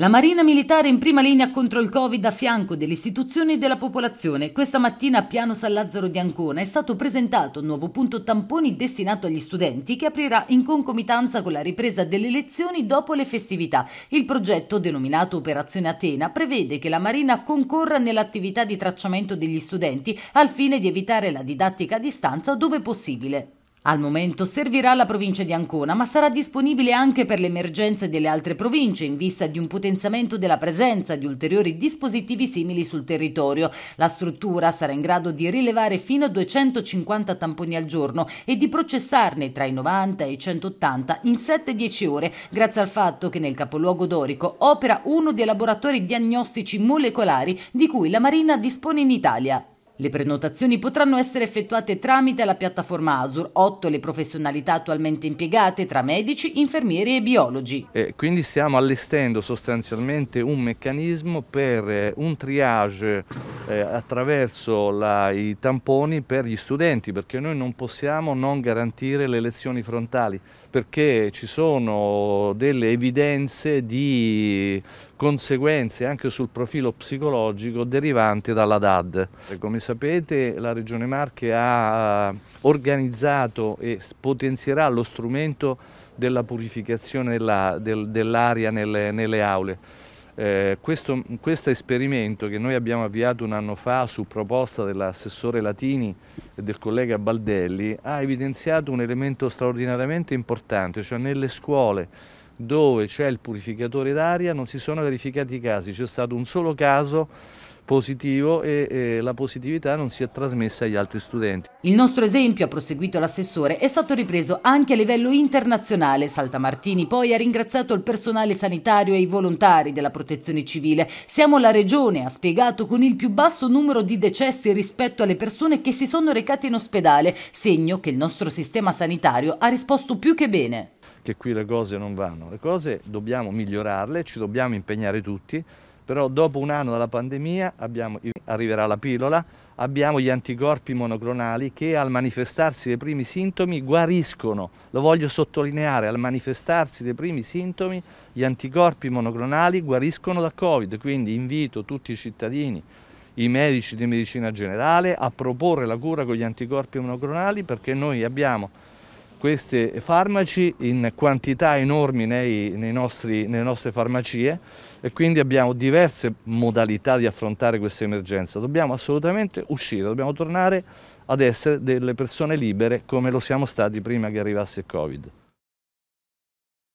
La Marina Militare in prima linea contro il Covid a fianco delle istituzioni e della popolazione. Questa mattina a Piano San Lazzaro di Ancona è stato presentato un nuovo punto tamponi destinato agli studenti che aprirà in concomitanza con la ripresa delle lezioni dopo le festività. Il progetto, denominato Operazione Atena, prevede che la Marina concorra nell'attività di tracciamento degli studenti al fine di evitare la didattica a distanza dove possibile. Al momento servirà la provincia di Ancona, ma sarà disponibile anche per le emergenze delle altre province in vista di un potenziamento della presenza di ulteriori dispositivi simili sul territorio. La struttura sarà in grado di rilevare fino a 250 tamponi al giorno e di processarne tra i 90 e i 180 in 7-10 ore, grazie al fatto che nel capoluogo dorico opera uno dei laboratori diagnostici molecolari di cui la Marina dispone in Italia. Le prenotazioni potranno essere effettuate tramite la piattaforma ASUR, 8 le professionalità attualmente impiegate tra medici, infermieri e biologi. E quindi stiamo allestendo sostanzialmente un meccanismo per eh, un triage eh, attraverso la, i tamponi per gli studenti, perché noi non possiamo non garantire le lezioni frontali, perché ci sono delle evidenze di conseguenze anche sul profilo psicologico derivanti dalla DAD. Come sapete la Regione Marche ha eh, organizzato e potenzierà lo strumento della purificazione dell'aria nelle, nelle aule. Eh, questo, questo, esperimento che noi abbiamo avviato un anno fa su proposta dell'assessore Latini e del collega Baldelli ha evidenziato un elemento straordinariamente importante, cioè nelle scuole dove c'è il purificatore d'aria non si sono verificati casi, c'è stato un solo caso positivo e, e, la positività non si è trasmessa agli altri studenti. Il nostro esempio, ha proseguito l'assessore, è stato ripreso anche a livello internazionale. Saltamartini poi ha ringraziato il personale sanitario e i volontari della protezione civile. Siamo la regione, ha spiegato, con il più basso numero di decessi rispetto alle persone che si sono recate in ospedale, segno che il nostro sistema sanitario ha risposto più che bene. Che qui le cose non vanno, le cose dobbiamo migliorarle, ci dobbiamo impegnare tutti però dopo un anno dalla pandemia abbiamo, arriverà la pillola, abbiamo gli anticorpi monoclonali che al manifestarsi dei primi sintomi guariscono, lo voglio sottolineare, al manifestarsi dei primi sintomi gli anticorpi monoclonali guariscono da Covid, quindi invito tutti i cittadini i medici di medicina generale a proporre la cura con gli anticorpi monoclonali perché noi abbiamo questi farmaci in quantità enormi nei, nei nostri, nelle nostre farmacie e quindi abbiamo diverse modalità di affrontare questa emergenza. Dobbiamo assolutamente uscire, dobbiamo tornare ad essere delle persone libere come lo siamo stati prima che arrivasse il Covid.